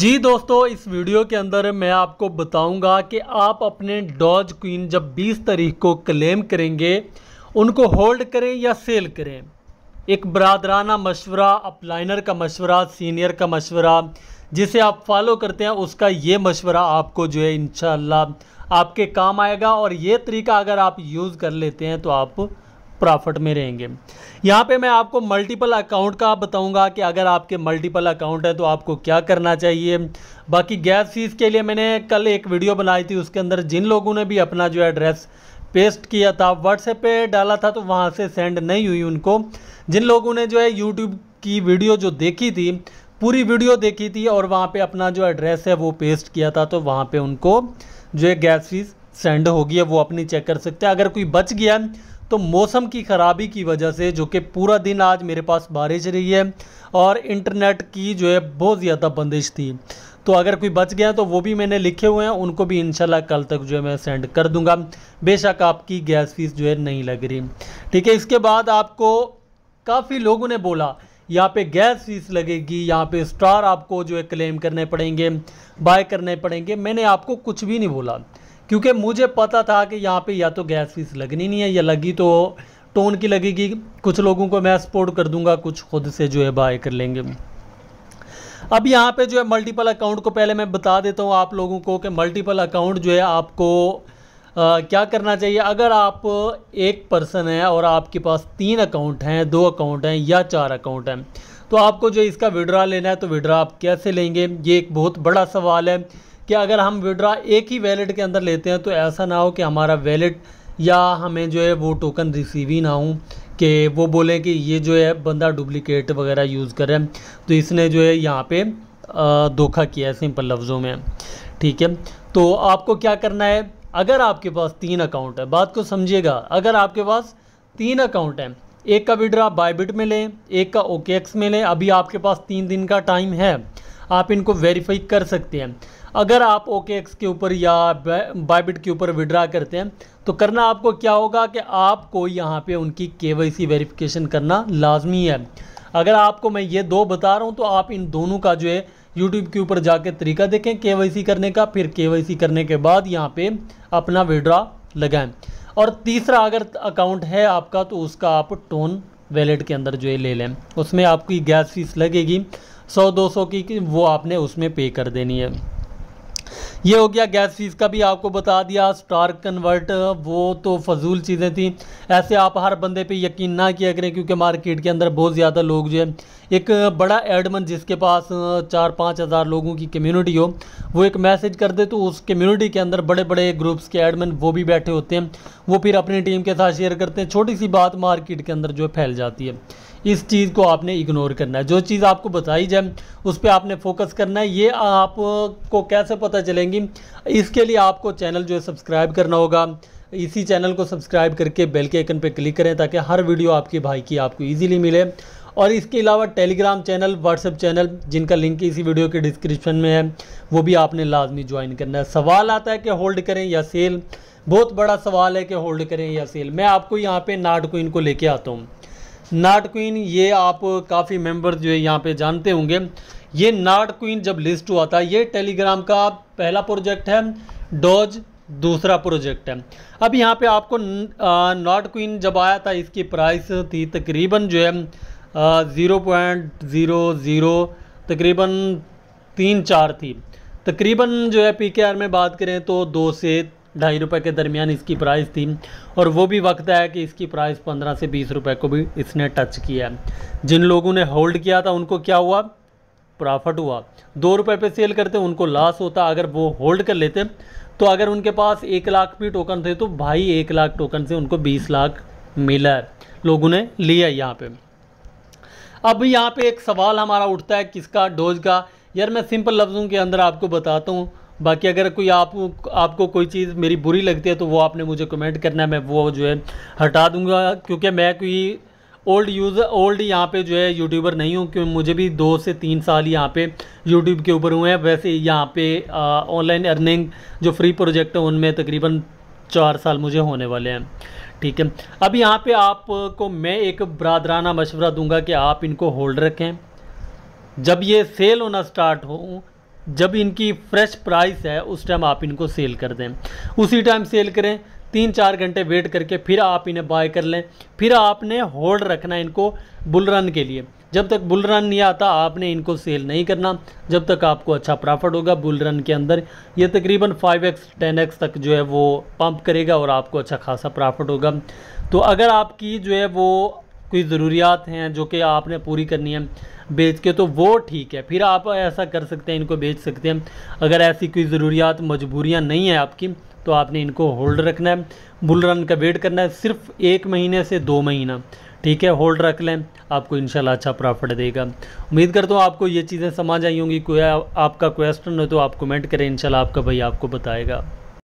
जी दोस्तों इस वीडियो के अंदर मैं आपको बताऊंगा कि आप अपने डॉज क्वीन जब 20 तारीख को क्लेम करेंगे उनको होल्ड करें या सेल करें एक बरदराना मशवरा अपलाइनर का मशवरा सीनियर का मशवरा जिसे आप फॉलो करते हैं उसका ये मशवरा आपको जो है इन आपके काम आएगा और ये तरीका अगर आप यूज़ कर लेते हैं तो आप प्रॉफिट में रहेंगे यहाँ पे मैं आपको मल्टीपल अकाउंट का बताऊंगा कि अगर आपके मल्टीपल अकाउंट है तो आपको क्या करना चाहिए बाकी गैस फीस के लिए मैंने कल एक वीडियो बनाई थी उसके अंदर जिन लोगों ने भी अपना जो एड्रेस पेस्ट किया था व्हाट्सएप पे डाला था तो वहाँ से सेंड नहीं हुई उनको जिन लोगों ने जो है यूट्यूब की वीडियो जो देखी थी पूरी वीडियो देखी थी और वहाँ पर अपना जो एड्रेस है वो पेस्ट किया था तो वहाँ पर उनको जो है गैस फीस सेंड होगी वो अपनी चेक कर सकते हैं अगर कोई बच गया तो मौसम की ख़राबी की वजह से जो कि पूरा दिन आज मेरे पास बारिश रही है और इंटरनेट की जो है बहुत ज़्यादा बंदिश थी तो अगर कोई बच गया तो वो भी मैंने लिखे हुए हैं उनको भी इनशाला कल तक जो है मैं सेंड कर दूंगा बेशक आपकी गैस फीस जो है नहीं लग रही ठीक है इसके बाद आपको काफ़ी लोगों ने बोला यहाँ पे गैस फीस लगेगी यहाँ पे स्टार आपको जो है क्लेम करने पड़ेंगे बाय करने पड़ेंगे मैंने आपको कुछ भी नहीं बोला क्योंकि मुझे पता था कि यहाँ पे या तो गैस फीस लगनी नहीं है या लगी तो टोन की लगेगी कुछ लोगों को मैं सपोर्ट कर दूंगा कुछ खुद से जो है बाय कर लेंगे अब यहाँ पे जो है मल्टीपल अकाउंट को पहले मैं बता देता हूँ आप लोगों को कि मल्टीपल अकाउंट जो है आपको आ, क्या करना चाहिए अगर आप एक पर्सन हैं और आपके पास तीन अकाउंट हैं दो अकाउंट हैं या चार अकाउंट हैं तो आपको जो इसका विड्रा लेना है तो विड्रा आप कैसे लेंगे ये एक बहुत बड़ा सवाल है कि अगर हम विड्रा एक ही वैलेट के अंदर लेते हैं तो ऐसा ना हो कि हमारा वैलेट या हमें जो है वो टोकन रिसीव ही ना हो कि वो बोलें कि ये जो है बंदा डुप्लिकेट वगैरह यूज़ कर रहा है तो इसने जो है यहाँ पे धोखा किया है सिंपल लफ्ज़ों में ठीक है तो आपको क्या करना है अगर आपके पास तीन अकाउंट है बात को समझिएगा अगर आपके पास तीन अकाउंट हैं एक का विड्रा बायबिट में लें एक का ओके में लें अभी आपके पास तीन दिन का टाइम है आप इनको वेरीफाई कर सकते हैं अगर आप ओके एक्स के ऊपर या बाइबिट के ऊपर विड्रा करते हैं तो करना आपको क्या होगा कि आपको यहाँ पे उनकी के वेरिफिकेशन करना लाजमी है अगर आपको मैं ये दो बता रहा हूँ तो आप इन दोनों का जो है यूट्यूब के ऊपर जाके तरीका देखें के करने का फिर के करने के बाद यहाँ पे अपना विड्रा लगाएं और तीसरा अगर अकाउंट है आपका तो उसका आप टोन वैलेट के अंदर जो है ले लें उसमें आपकी गैस फीस लगेगी सौ दो सौ की वो आपने उसमें पे कर देनी है ये हो गया गैस फीस का भी आपको बता दिया स्टार कन्वर्ट वो तो फजूल चीज़ें थी ऐसे आप हर बंदे पे यकीन ना किया करें क्योंकि मार्केट के अंदर बहुत ज़्यादा लोग जो है एक बड़ा एडमन जिसके पास चार पाँच हज़ार लोगों की कम्युनिटी हो वो एक मैसेज कर दे तो उस कम्युनिटी के अंदर बड़े बड़े ग्रुप्स के एडमन वो भी बैठे होते हैं वो फिर अपनी टीम के साथ शेयर करते हैं छोटी सी बात मार्केट के अंदर जो है फैल जाती है इस चीज़ को आपने इग्नोर करना है जो चीज़ आपको बताई जाए उस पर आपने फोकस करना है ये आपको कैसे पता चलेंगी इसके लिए आपको चैनल जो है सब्सक्राइब करना होगा इसी चैनल को सब्सक्राइब करके बेल के आइकन पर क्लिक करें ताकि हर वीडियो आपके भाई की आपको ईजिली मिले और इसके अलावा टेलीग्राम चैनल व्हाट्सएप चैनल जिनका लिंक इसी वीडियो के डिस्क्रिप्शन में है वो भी आपने लाजमी ज्वाइन करना है सवाल आता है कि होल्ड करें या सेल बहुत बड़ा सवाल है कि होल्ड करें या सेल मैं आपको यहाँ पे नाट को इनको लेके आता हूँ नाट क्वीन ये आप काफ़ी मेंबर जो है यहाँ पे जानते होंगे ये नाट क्वीन जब लिस्ट हुआ था ये टेलीग्राम का पहला प्रोजेक्ट है डोज दूसरा प्रोजेक्ट है अब यहाँ पे आपको नॉट क्वीन जब आया था इसकी प्राइस थी तकरीबन जो है ज़ीरो पॉइंट ज़ीरो ज़ीरो तकरीबन तीन चार थी तकरीबन जो है पी में बात करें तो दो से ढाई रुपये के दरमियान इसकी प्राइस थी और वो भी वक्त है कि इसकी प्राइस पंद्रह से बीस रुपये को भी इसने टच किया जिन लोगों ने होल्ड किया था उनको क्या हुआ प्रॉफिट हुआ दो रुपए पे सेल करते उनको लॉस होता अगर वो होल्ड कर लेते तो अगर उनके पास एक लाख भी टोकन थे तो भाई एक लाख टोकन से उनको बीस लाख मिला है लोगों ने लिया यहाँ पर अब यहाँ पर एक सवाल हमारा उठता है किसका डोज का यार मैं सिंपल लफ्ज़ों के अंदर आपको बताता हूँ बाकी अगर कोई आप आपको कोई चीज़ मेरी बुरी लगती है तो वो आपने मुझे कमेंट करना है मैं वो जो है हटा दूंगा क्योंकि मैं कोई ओल्ड यूज़र ओल्ड यहाँ पे जो है यूट्यूबर नहीं हूँ क्योंकि मुझे भी दो से तीन साल यहाँ पे यूट्यूब के ऊपर हुए हैं वैसे यहाँ पे ऑनलाइन अर्निंग जो फ्री प्रोजेक्ट है उनमें तकरीबन चार साल मुझे होने वाले हैं ठीक है अब यहाँ पर आपको मैं एक बरदराना मशवरा दूंगा कि आप इनको होल्ड रखें जब ये सेल होना स्टार्ट हो जब इनकी फ्रेश प्राइस है उस टाइम आप इनको सेल कर दें उसी टाइम सेल करें तीन चार घंटे वेट करके फिर आप इन्हें बाय कर लें फिर आपने होल्ड रखना इनको बुल रन के लिए जब तक बुल रन नहीं आता आपने इनको सेल नहीं करना जब तक आपको अच्छा प्रॉफिट होगा बुल रन के अंदर ये तकरीबन 5x 10x तक जो है वो पंप करेगा और आपको अच्छा खासा प्रॉफिट होगा तो अगर आपकी जो है वो कोई ज़रूरियात हैं जो कि आपने पूरी करनी है बेच के तो वो ठीक है फिर आप ऐसा कर सकते हैं इनको बेच सकते हैं अगर ऐसी कोई ज़रूरियात मजबूरियाँ नहीं है आपकी तो आपने इनको होल्ड रखना है बुल रन का वेट करना है सिर्फ एक महीने से दो महीना ठीक है होल्ड रख लें आपको इनशाला अच्छा प्रॉफिट देगा उम्मीद करता हूँ आपको ये चीज़ें समझ आई होंगी कोई आपका क्वेश्चन हो तो आप कमेंट करें इनशाला आपका भाई आपको बताएगा